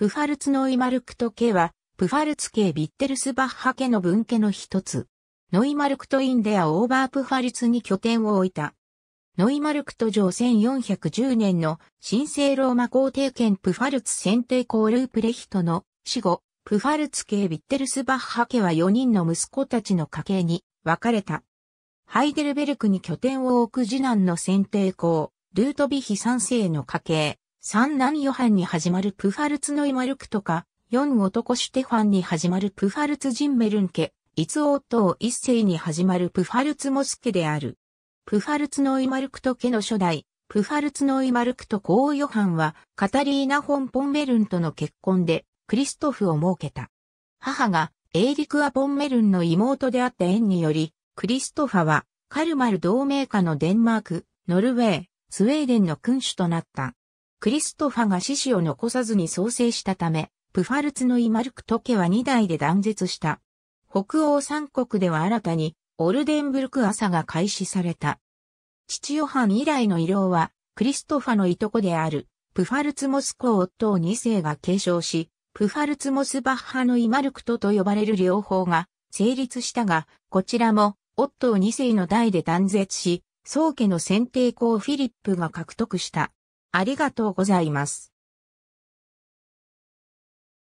プファルツノイマルクト家は、プファルツ系ビッテルスバッハ家の分家の一つ。ノイマルクトインデアオーバープファルツに拠点を置いた。ノイマルクト城1410年の神聖ローマ皇帝権プファルツ選定公ループレヒトの死後、プファルツ系ビッテルスバッハ家は4人の息子たちの家系に分かれた。ハイデルベルクに拠点を置く次男の選定公、ルートビヒ3世の家系、三男ヨハンに始まるプファルツノイマルクとか、四男シュテファンに始まるプファルツジンメルン家、一男一世に始まるプファルツモス家である。プファルツノイマルクト家の初代、プファルツノイマルクトコ王ヨハンは、カタリーナ・ホン・ポンメルンとの結婚で、クリストフを設けた。母が、エーリクア・ポンメルンの妹であった縁により、クリストファは、カルマル同盟下のデンマーク、ノルウェー、スウェーデンの君主となった。クリストファが死死を残さずに創生したため、プファルツのイマルクト家は2代で断絶した。北欧三国では新たに、オルデンブルク朝が開始された。父ヨハン以来の遺領は、クリストファのいとこである、プファルツモス公夫を2世が継承し、プファルツモスバッハのイマルクトと呼ばれる両方が成立したが、こちらも、夫二2世の代で断絶し、宗家の選定校フィリップが獲得した。ありがとうございます。